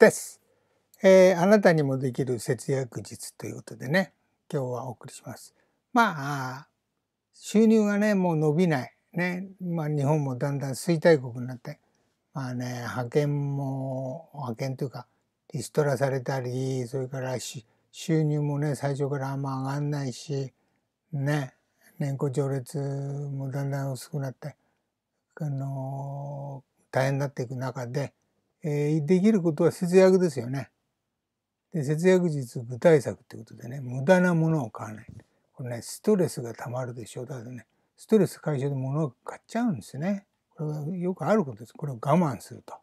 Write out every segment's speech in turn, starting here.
です、えー、あなたにもできる節約術ということでね、今日はお送りします。まあ、収入がね、もう伸びない。ね、まあ日本もだんだん衰退国になって、まあね、派遣も、派遣というか、リストラされたり、それから収入もね、最初からあんま上がんないし、ね、年功序列もだんだん薄くなって、あのー、大変になっていく中で、えー、できることは節約ですよね。で節約術具体策ってことでね無駄なものを買わない。これねストレスがたまるでしょうだからねストレス解消で物を買っちゃうんですね。これはよくあることです。これを我慢すると。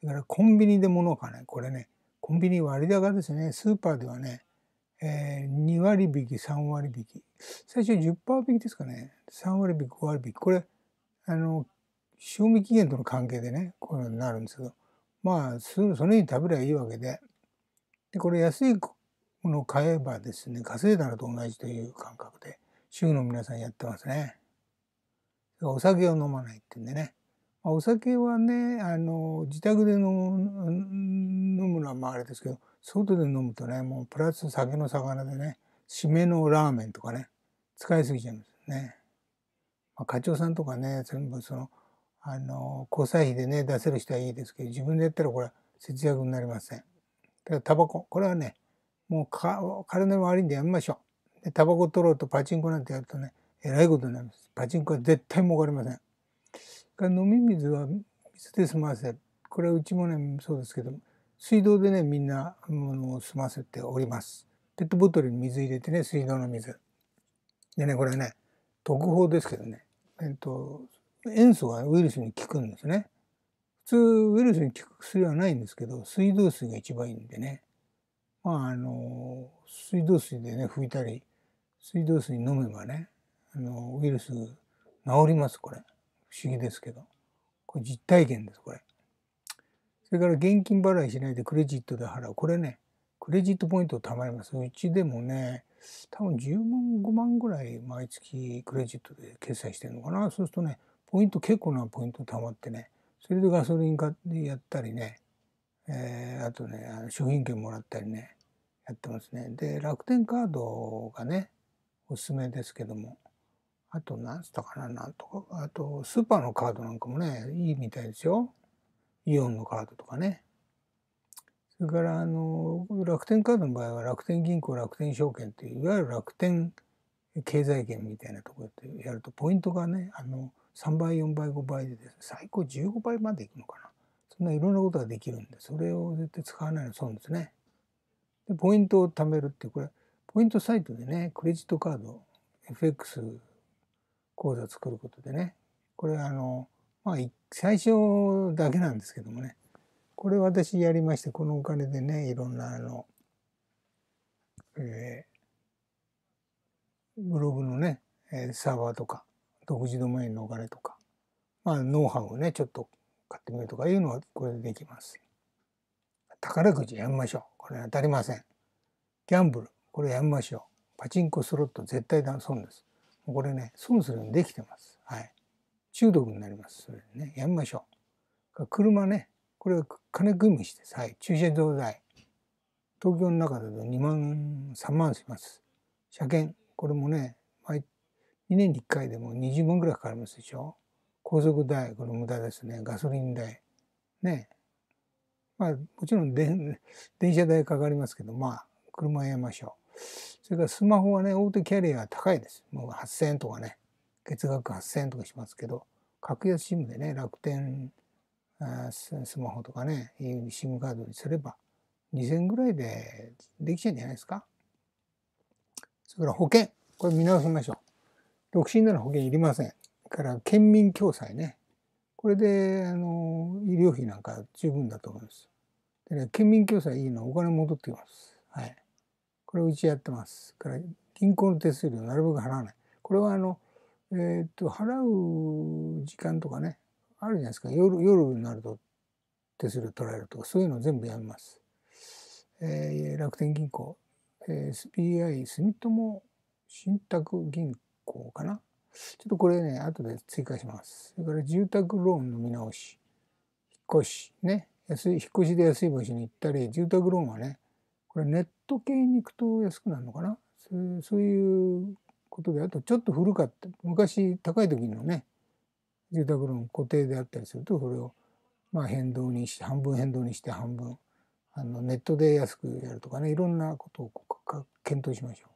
それからコンビニで物を買わない。これねコンビニ割高ですね。スーパーではね、えー、2割引き3割引き最初10%引きですかね3割引き5割引きこれあの賞味期限との関係でねこういうのになるんですけどまあその日に食べればいいわけででこれ安いものを買えばですね稼いだのと同じという感覚で主の皆さんやってますね。お酒を飲まないってんでね。お酒はねあの自宅で飲むのはまああれですけど外で飲むとねもうプラス酒の魚でね締めのラーメンとかね使いすぎちゃうんですね。まあ、課長さんとかね全部そのあの交際費でね出せる人はいいですけど自分でやったらこれ節約になりません。ただタバコこれはねもう体も悪いんでやめましょう。でタバコ取ろうとパチンコなんてやるとねえらいことになります。パチンコは絶対儲かりません。から飲み水は水で済ませこれはうちもねそうですけど水道でねみんなもを済ませております。ペットボトルに水入れてね水道の水。でねこれね特報ですけどね、えっと、塩素がウイルスに効くんですね。普通ウイルスに効く薬はないんですけど水道水が一番いいんでねまああの水道水でね拭いたり水道水飲めばねあのウイルス治りますこれ不思議ですけどこれ実体験ですこれそれから現金払いしないでクレジットで払うこれねクレジットポイント貯まりますうちでもね多分10万5万ぐらい毎月クレジットで決済してるのかなそうするとねポイント結構なポイント貯まってねそれでガソリン買ってやったりね、えー、あとねあの商品券もらったりねやってますねで楽天カードがねおすすめですけどもあと何つったかななんとかあとスーパーのカードなんかもねいいみたいですよイオンのカードとかねそれからあの楽天カードの場合は楽天銀行楽天証券っていういわゆる楽天経済圏みたいなところでやるとポイントがねあの3倍4倍5倍でです、ね、最高15倍までいくのかなそんないろんなことができるんでそれを絶対使わないの損ですね。でポイントを貯めるってこれポイントサイトでねクレジットカード FX 口座作ることでねこれあのまあ最初だけなんですけどもねこれ私やりましてこのお金でねいろんなあの、えー、ブログのねサーバーとか独自ドメインのお金とか、まあ、ノウハウをねちょっと買ってみるとかいうのはこれでできます。宝くじやめましょう。これ当たりません。ギャンブルこれやめましょう。パチンコスロット絶対損です。これね損するようにできてます。はい。中毒になります。それねやめましょう。車ねこれは金組みして、はい、駐車場代東京の中だと2万3万します。車検これもね2年に1回でも20万ぐらいかかりますでしょ高速代これ無駄ですねガソリン代ねまあもちろん電車代かかりますけどまあ車やめましょうそれからスマホはね大手キャリアは高いですもう8,000円とかね月額8,000円とかしますけど格安 SIM でね楽天スマホとかね SIM カードにすれば2,000ぐらいでできちゃうんじゃないですかそれから保険これ見直しましょう独身なら保険いりません。から県民共済ね。これであの医療費なんか十分だと思います。でね、県民共済いいのお金戻ってきます。はい。これうちやってます。から銀行の手数料なるべく払わない。これはあの、えー、っと払う時間とかねあるじゃないですか夜夜になると手数料取られるとかそういうの全部やめます。えー、楽天銀行、えー、SBI 住友信託銀行、行かな。ちょっとこれね、後で追加します。それから住宅ローンの見直し、引っ越し、ね、安い、引っ越しで安い場所に行ったり、住宅ローンはね、これネット系に行くと安くなるのかな。そういうことで、あとちょっと古かった、昔高い時のね、住宅ローン固定であったりすると、それをまあ変動にして、半分変動にして半分、あのネットで安くやるとかね、いろんなことを検討しましょう。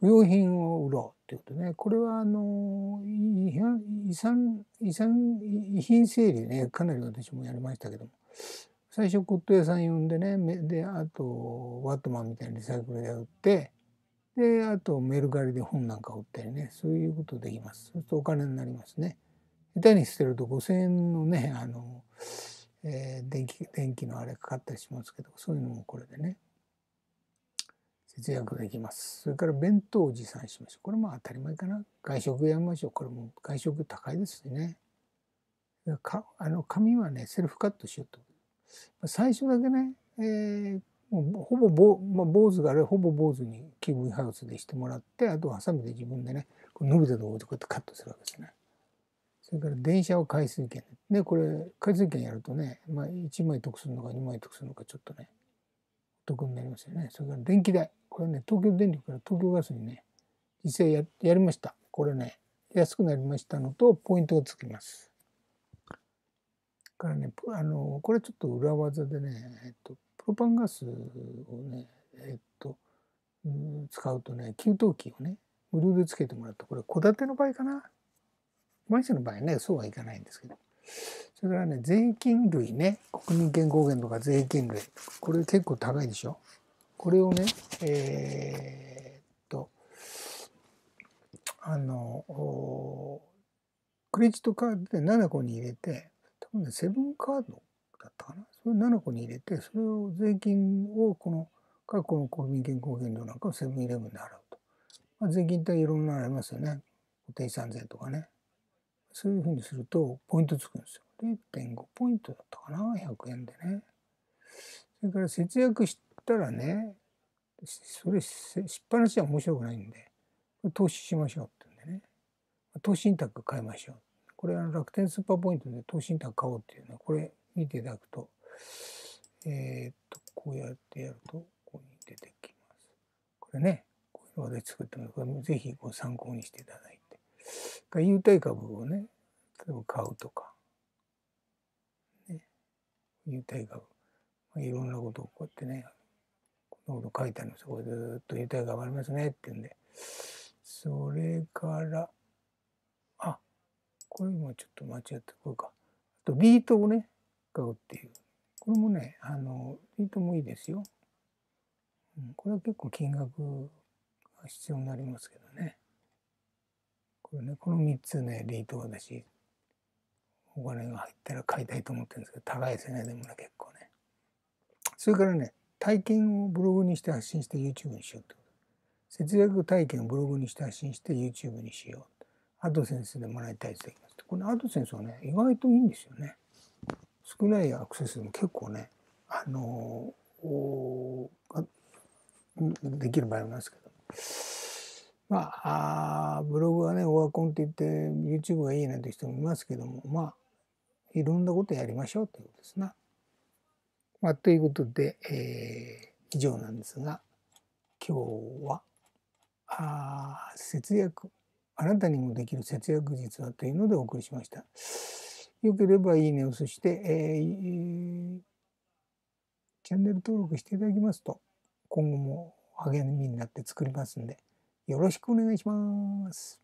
不用品を売ろうということねこれはあの遺産遺産遺品整理ねかなり私もやりましたけども最初骨董屋さん呼んでねであとワットマンみたいなリサイクルで売ってであとメルカリで本なんか売ったりねそういうことできますそうするとお金になりますね下手に捨てると5,000円のねあの、えー、電気電気のあれかかったりしますけどそういうのもこれでね節約できます。それから弁当を持参しましょう。これも当たり前かな。外食やめましょう。これも外食高いですしね。かあの髪はねセルフカットしようと。最初だけね、えー、ほぼ坊,、まあ、坊主があれほぼ坊主にキウイハウスでしてもらってあとはハサミで自分でね伸びたところでこうやってカットするわけですね。それから電車を回数券ねこれ回数券やるとね、まあ、1枚得するのか2枚得するのかちょっとね得になりますよね。それから電気代。これね東京電力から東京ガスにね実際ややりましたこれね安くなりましたのとポイントがつきますからねあのこれちょっと裏技でね、えっと、プロパンガスをねえっと使うとね給湯器をね無料でつけてもらうとこれ戸建ての場合かなマンションの場合ねそうはいかないんですけどそれからね税金類ね国民健康保険とか税金類これ結構高いでしょこれをね、えー、っと、あの、クレジットカードで7個に入れて、多分ね、セブンカードだったかな。それ7個に入れて、それを税金をこの各去の国民健康保険料なんかをセブンイレブンで払うと。まあ、税金っていろんなのありますよね。固定資産税とかね。そういうふうにすると、ポイントつくんですよ。0.5ポイントだったかな、100円でね。それから節約して、ったらねそれしっぱなしは面白くないんで投資しましょうってうんでね投資信託買いましょうこれあの楽天スーパーポイントで投資信託買おうっていうねこれ見ていただくとえー、っとこうやってやるとここに出てきますこれねこういうの私作ってもこれもぜひご参考にしていただいて優待株をね例えば買うとか、ね、優待株、まあ、いろんなことをこうやってねノーと書いてあるんですよ。こでずっと言いたいが張りますねって言うんで。それから、あ、これもちょっと間違って、これか。あとビートをね、買うっていう。これもね、あの、ビートもいいですよ。うん、これは結構金額が必要になりますけどね。これね、この3つね、リート私、お金が入ったら買いたいと思ってるんですけど、高いですよね、でもね、結構ね。それからね、体験をブログにして発信して YouTube にしようってこと節約体験をブログにして発信して YouTube にしようアドセンスでもらいたいとできますこのアドセンスはね意外といいんですよね少ないアクセスも結構ねあのできる場合もありますけどまあブログはねオワコンって言って YouTube がいいなんて人もいますけどもまあいろんなことやりましょうということですな、ね。まあ、ということで、えー、以上なんですが今日はあ節約あなたにもできる節約術はというのでお送りしました。よければいいねをそして、えー、チャンネル登録していただきますと今後も励みになって作りますんでよろしくお願いします。